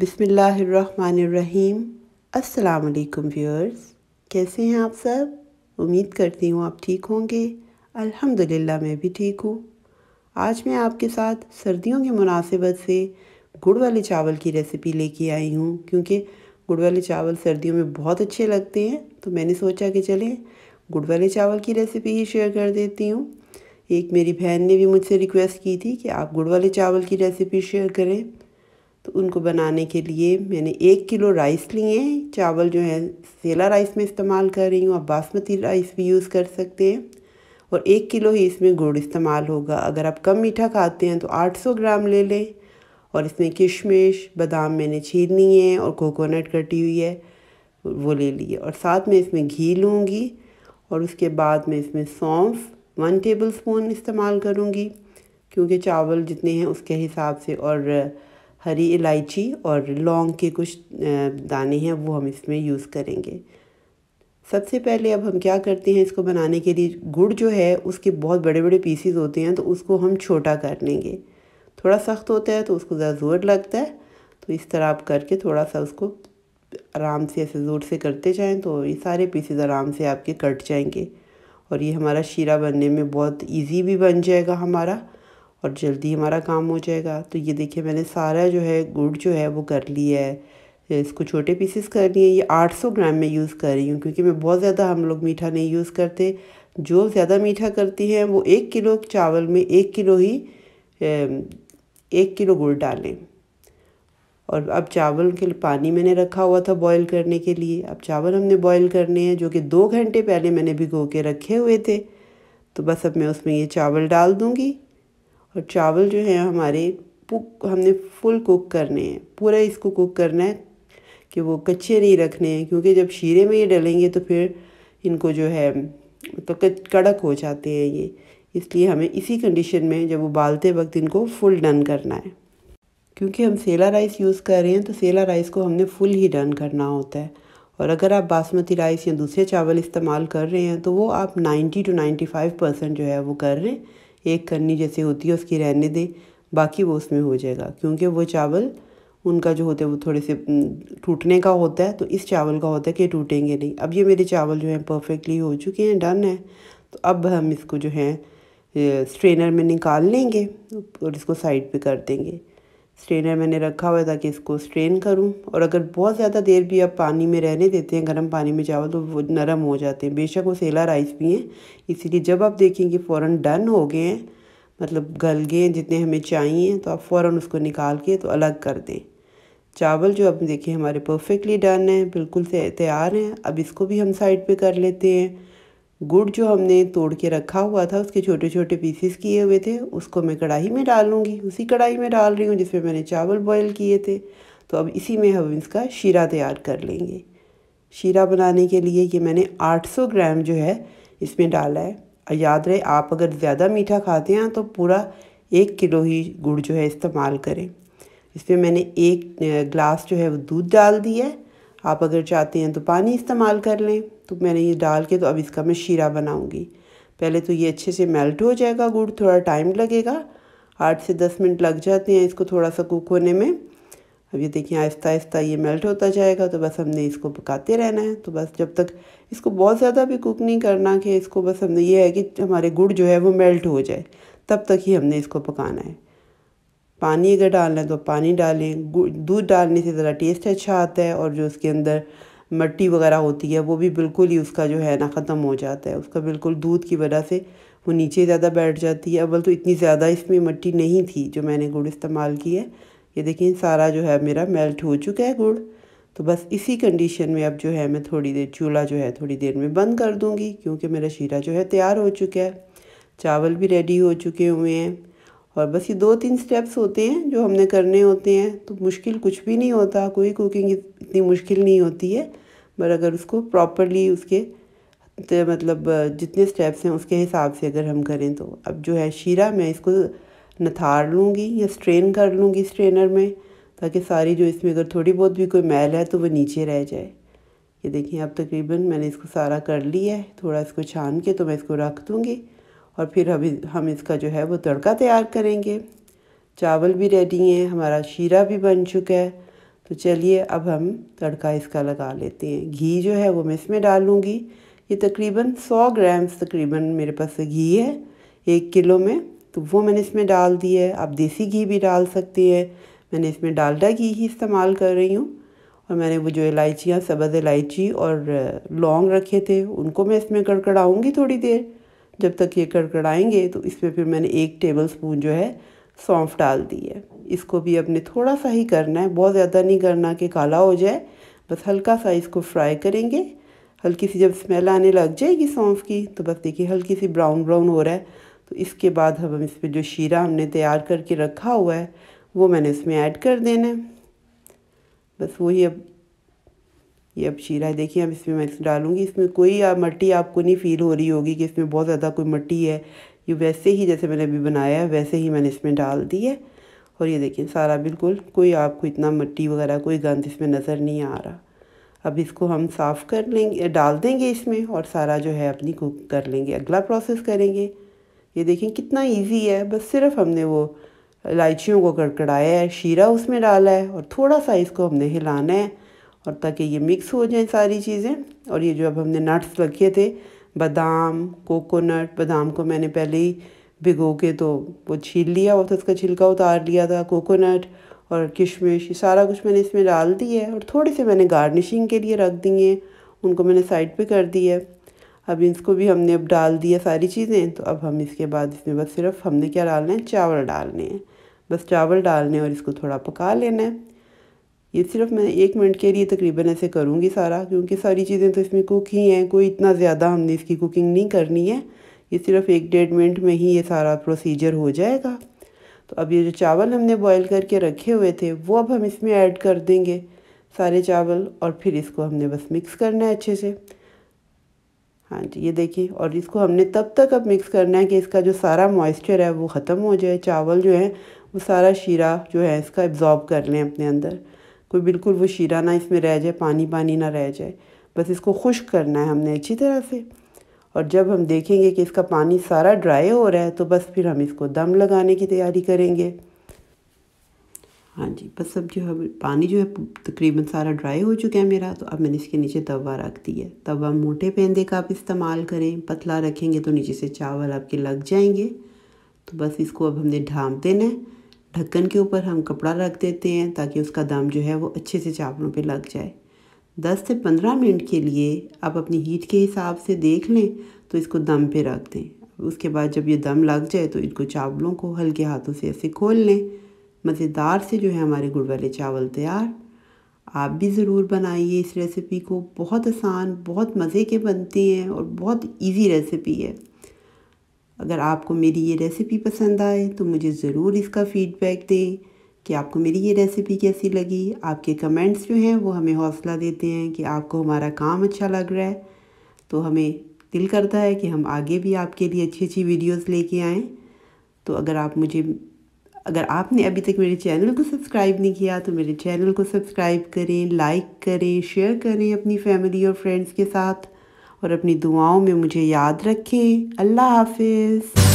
बिसमीम् अल्लाम व्यूअर्स कैसे हैं आप सब उम्मीद करती हूँ आप ठीक होंगे अल्हम्दुलिल्लाह मैं भी ठीक हूँ आज मैं आपके साथ सर्दियों के मुनासिबत से गुड़ वाले चावल की रेसिपी लेके आई हूँ क्योंकि गुड़ वाले चावल सर्दियों में बहुत अच्छे लगते हैं तो मैंने सोचा कि चलें गुड़ वाले चावल की रेसिपी ही शेयर कर देती हूँ एक मेरी बहन ने भी मुझसे रिक्वेस्ट की थी कि आप गुड़ वाले चावल की रेसिपी शेयर करें तो उनको बनाने के लिए मैंने एक किलो राइस लिए हैं चावल जो है सेला राइस में इस्तेमाल कर रही हूँ आप बासमती राइस भी यूज़ कर सकते हैं और एक किलो ही इसमें गुड़ इस्तेमाल होगा अगर आप कम मीठा खाते हैं तो 800 ग्राम ले लें और इसमें किशमिश बादाम मैंने छीन है और कोकोनट कटी हुई है वो ले लिए और साथ में इसमें घी लूँगी और उसके बाद मैं इसमें सौंफ वन टेबल स्पून इस्तेमाल करूँगी क्योंकि चावल जितने हैं उसके हिसाब से और हरी इलायची और लौंग के कुछ दाने हैं वो हम इसमें यूज़ करेंगे सबसे पहले अब हम क्या करते हैं इसको बनाने के लिए गुड़ जो है उसके बहुत बड़े बड़े पीसीज होते हैं तो उसको हम छोटा कर लेंगे थोड़ा सख्त होता है तो उसको ज़रा ज़ोर लगता है तो इस तरह आप करके थोड़ा सा उसको आराम से ऐसे ज़ोर से करते जाएँ तो ये सारे पीसेज आराम से आपके कट जाएंगे और ये हमारा शीरा बनने में बहुत ईजी भी बन जाएगा हमारा और जल्दी हमारा काम हो जाएगा तो ये देखिए मैंने सारा जो है गुड़ जो है वो कर लिया है इसको छोटे पीसेस कर लिए ये 800 ग्राम में यूज़ कर रही हूँ क्योंकि मैं बहुत ज़्यादा हम लोग मीठा नहीं यूज़ करते जो ज़्यादा मीठा करती हैं वो एक किलो चावल में एक किलो ही एक किलो गुड़ डालें और अब चावल के पानी मैंने रखा हुआ था बॉईल करने के लिए अब चावल हमने बॉईल करने हैं जो कि दो घंटे पहले मैंने भिगो के रखे हुए थे तो बस अब मैं उसमें ये चावल डाल दूँगी और चावल जो है हमारे हमने फुल कुक करने हैं पूरा इसको कुक करना है कि वो कच्चे नहीं रखने हैं क्योंकि जब शीरे में ये डलेंगे तो फिर इनको जो है तो कड़क हो जाते हैं ये इसलिए हमें इसी कंडीशन में जब उबालते वक्त इनको फुल डन करना है क्योंकि हम सेला राइस यूज़ कर रहे हैं तो सेला राइस को हमने फुल ही डन करना होता है और अगर आप बासमती राइस या दूसरे चावल इस्तेमाल कर रहे हैं तो वो आप 90 टू 95 परसेंट जो है वो कर रहे हैं एक करनी जैसे होती है उसकी रहने दे बाकी वो उसमें हो जाएगा क्योंकि वो चावल उनका जो होता है वो थोड़े से टूटने का होता है तो इस चावल का होता है कि टूटेंगे नहीं अब ये मेरे चावल जो हैं परफेक्टली हो चुके हैं डन है तो अब हम इसको जो है स्ट्रेनर में निकाल लेंगे और इसको साइड पे कर देंगे स्ट्रेनर मैंने रखा हुआ है ताकि इसको स्ट्रेन करूं और अगर बहुत ज़्यादा देर भी आप पानी में रहने देते हैं गर्म पानी में चावल तो वो नरम हो जाते हैं बेशक वो सेला राइस भी हैं इसीलिए जब आप देखें कि फ़ौर डन हो गए हैं मतलब गल गए हैं जितने हमें चाहिए तो आप फ़ौर उसको निकाल के तो अलग कर दें चावल जो अब देखिए हमारे परफेक्टली डन है बिल्कुल से तैयार हैं अब इसको भी हम साइड पर कर लेते हैं गुड़ जो हमने तोड़ के रखा हुआ था उसके छोटे छोटे पीसेस किए हुए थे उसको मैं कढ़ाई में डाल लूँगी उसी कढ़ाई में डाल रही हूँ जिसमें मैंने चावल बॉयल किए थे तो अब इसी में हम इसका शीरा तैयार कर लेंगे शीरा बनाने के लिए ये मैंने 800 ग्राम जो है इसमें डाला है और याद रहे आप अगर ज़्यादा मीठा खाते हैं तो पूरा एक किलो ही गुड़ जो है इस्तेमाल करें इसमें मैंने एक ग्लास जो है वो दूध डाल दिया है आप अगर चाहते हैं तो पानी इस्तेमाल कर लें तो मैंने ये डाल के तो अब इसका मैं शीरा बनाऊँगी पहले तो ये अच्छे से मेल्ट हो जाएगा गुड़ थोड़ा टाइम लगेगा आठ से दस मिनट लग जाते हैं इसको थोड़ा सा कुक होने में अब ये देखिए आहिस्ता आहिस्ता ये मेल्ट होता जाएगा तो बस हमने इसको पकाते रहना है तो बस जब तक इसको बहुत ज़्यादा भी कुक नहीं करना कि इसको बस हमने ये है कि हमारे गुड़ जो है वो मेल्ट हो जाए तब तक ही हमने इसको पकाना है पानी अगर डालना है तो पानी डालें दूध डालने से ज़रा टेस्ट अच्छा आता है और जो उसके अंदर मट्टी वगैरह होती है वो भी बिल्कुल ही उसका जो है ना ख़त्म हो जाता है उसका बिल्कुल दूध की वजह से वो नीचे ज़्यादा बैठ जाती है अव्वल तो इतनी ज़्यादा इसमें मट्टी नहीं थी जो मैंने गुड़ इस्तेमाल की है ये देखें सारा जो है मेरा मेल्ट हो चुका है गुड़ तो बस इसी कंडीशन में अब जो है मैं थोड़ी देर चूल्हा जो है थोड़ी देर में बंद कर दूँगी क्योंकि मेरा शीरा जो है तैयार हो चुका है चावल भी रेडी हो चुके हुए हैं और बस ये दो तीन स्टेप्स होते हैं जो हमने करने होते हैं तो मुश्किल कुछ भी नहीं होता कोई कुकिंग इतनी मुश्किल नहीं होती है पर अगर उसको प्रॉपरली उसके तो मतलब जितने स्टेप्स हैं उसके हिसाब से अगर हम करें तो अब जो है शीरा मैं इसको नथार लूँगी या स्ट्रेन कर लूँगी स्ट्रेनर में ताकि सारी जो इसमें अगर थोड़ी बहुत भी कोई मैल है तो वो नीचे रह जाए ये देखिए अब तकरीबन मैंने इसको सारा कर लिया है थोड़ा इसको छान के तो मैं इसको रख दूँगी और फिर अभी हम इसका जो है वो तड़का तैयार करेंगे चावल भी रेडी हैं हमारा शीरा भी बन चुका है तो चलिए अब हम तड़का इसका लगा लेते हैं घी जो है वो मैं इसमें डालूँगी ये तकरीबन 100 ग्राम्स तकरीबन मेरे पास घी है एक किलो में तो वो मैंने इसमें डाल दी है आप देसी घी भी डाल सकते हैं मैंने इसमें डालडा घी ही इस्तेमाल कर रही हूँ और मैंने वो जो इलायचियाँ सबज़ इलायची और लौंग रखे थे उनको मैं इसमें कड़कड़ाऊँगी थोड़ी देर जब तक ये कड़कड़ाएँगे तो इसमें फिर मैंने एक टेबल स्पून जो है सौंफ डाल दी है इसको भी अपने थोड़ा सा ही करना है बहुत ज़्यादा नहीं करना कि काला हो जाए बस हल्का सा इसको फ्राई करेंगे हल्की सी जब स्मेल आने लग जाएगी सौंफ की तो बस देखिए हल्की सी ब्राउन ब्राउन हो रहा है तो इसके बाद अब हम इस पर जो शीरा हमने तैयार करके रखा हुआ है वो मैंने इसमें ऐड कर देना है बस वही अब ये अब शीरा है देखिए अब इसमें मैं इसमें डालूँगी इसमें कोई मट्टी आपको नहीं फील हो रही होगी कि इसमें बहुत ज़्यादा कोई मट्टी है ये वैसे ही जैसे मैंने अभी बनाया है वैसे ही मैंने इसमें डाल दी है और ये देखिए सारा बिल्कुल कोई आपको इतना मिट्टी वगैरह कोई गंद इसमें नज़र नहीं आ रहा अब इसको हम साफ़ कर लेंगे डाल देंगे इसमें और सारा जो है अपनी कुक कर लेंगे अगला प्रोसेस करेंगे ये देखें कितना इजी है बस सिर्फ हमने वो इलायचियों को कड़कड़ाया है शीरा उसमें डाला है और थोड़ा सा इसको हमने हिलाना है और ताकि ये मिक्स हो जाए सारी चीज़ें और ये जो अब हमने नट्स रखे थे बादाम कोकोनट बादाम को मैंने पहले ही भिगो के तो वो छील लिया हुआ था उसका छिलका उतार लिया था कोकोनट और किशमिश ये सारा कुछ मैंने इसमें डाल दिया है और थोड़े से मैंने गार्निशिंग के लिए रख दिए उनको मैंने साइड पे कर दिया है अब इसको भी हमने अब डाल दिया सारी चीज़ें तो अब हम इसके बाद इसमें बस सिर्फ हमने क्या डालना है चावल डालने हैं बस चावल डालने और इसको थोड़ा पका लेना है ये सिर्फ मैं एक मिनट के लिए तकरीबन ऐसे करूँगी सारा क्योंकि सारी चीज़ें तो इसमें कुक ही हैं कोई इतना ज़्यादा हमने इसकी कुकिंग नहीं करनी है ये सिर्फ एक डेढ़ मिनट में ही ये सारा प्रोसीजर हो जाएगा तो अब ये जो चावल हमने बॉईल करके रखे हुए थे वो अब हम इसमें ऐड कर देंगे सारे चावल और फिर इसको हमने बस मिक्स करना है अच्छे से हाँ जी ये देखिए और इसको हमने तब तक अब मिक्स करना है कि इसका जो सारा मॉइस्चर है वो ख़त्म हो जाए चावल जो है वो सारा शीरा जो है इसका एब्ज़ॉर्ब कर लें अपने अंदर कोई बिल्कुल वो शीरा ना इसमें रह जाए पानी पानी ना रह जाए बस इसको खुश्क करना है हमने अच्छी तरह से और जब हम देखेंगे कि इसका पानी सारा ड्राई हो रहा है तो बस फिर हम इसको दम लगाने की तैयारी करेंगे हाँ जी बस अब जो है पानी जो है तकरीबन सारा ड्राई हो चुका है मेरा तो अब मैंने इसके नीचे तवा रख दिया तवा मोटे पेंदे का आप इस्तेमाल करें पतला रखेंगे तो नीचे से चावल आपके लग जाएंगे तो बस इसको अब हमने ढांप देना है ढक्कन के ऊपर हम कपड़ा रख देते हैं ताकि उसका दम जो है वो अच्छे से चावलों पे लग जाए 10 से 15 मिनट के लिए आप अपनी हीट के हिसाब से देख लें तो इसको दम पे रख दें उसके बाद जब ये दम लग जाए तो इनको चावलों को हल्के हाथों से ऐसे खोल लें मज़ेदार से जो है हमारे गुड़ वाले चावल तैयार आप भी ज़रूर बनाइए इस रेसिपी को बहुत आसान बहुत मज़े के बनते हैं और बहुत ईजी रेसिपी है अगर आपको मेरी ये रेसिपी पसंद आए तो मुझे ज़रूर इसका फ़ीडबैक दें कि आपको मेरी ये रेसिपी कैसी लगी आपके कमेंट्स जो हैं वो हमें हौसला देते हैं कि आपको हमारा काम अच्छा लग रहा है तो हमें दिल करता है कि हम आगे भी आपके लिए अच्छी अच्छी वीडियोस लेके आएँ तो अगर आप मुझे अगर आपने अभी तक मेरे चैनल को सब्सक्राइब नहीं किया तो मेरे चैनल को सब्सक्राइब करें लाइक करें शेयर करें अपनी फैमिली और फ्रेंड्स के साथ और अपनी दुआओं में मुझे याद रखें अल्लाह हाफिज़